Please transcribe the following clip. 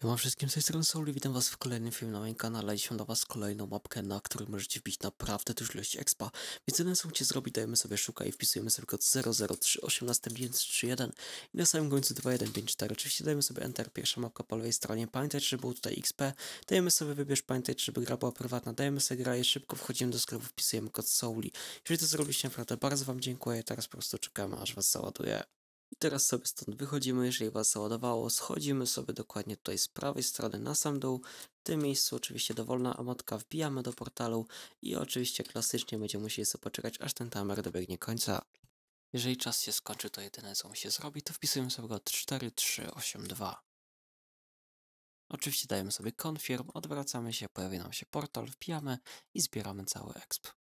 Siema wszystkim, z tej strony Soul witam was w kolejnym filmie na moim kanale. Dzisiaj dla was kolejną mapkę, na której możecie wbić naprawdę dużo ilość expa. Więc jeden co zrobić, dajemy sobie szuka i wpisujemy sobie kod 0038, i na samym końcu 2154. Oczywiście dajemy sobie enter, pierwsza mapka po lewej stronie. Pamiętaj, żeby było tutaj XP. Dajemy sobie wybierz, pamiętaj, żeby gra była prywatna. Dajemy sobie graję szybko, wchodzimy do sklepu, wpisujemy kod Souli. Jeżeli to zrobiliście, naprawdę bardzo wam dziękuję. Teraz po prostu czekamy, aż was załaduje. I teraz sobie stąd wychodzimy, jeżeli Was załadowało, schodzimy sobie dokładnie tutaj z prawej strony na sam dół. W tym miejscu oczywiście dowolna amatka wbijamy do portalu i oczywiście klasycznie będziemy musieli sobie poczekać, aż ten timer dobiegnie końca. Jeżeli czas się skończy, to jedyne co mu się zrobi, to wpisujemy sobie go 4382. Oczywiście dajemy sobie confirm, odwracamy się, pojawia nam się portal, wbijamy i zbieramy cały exp.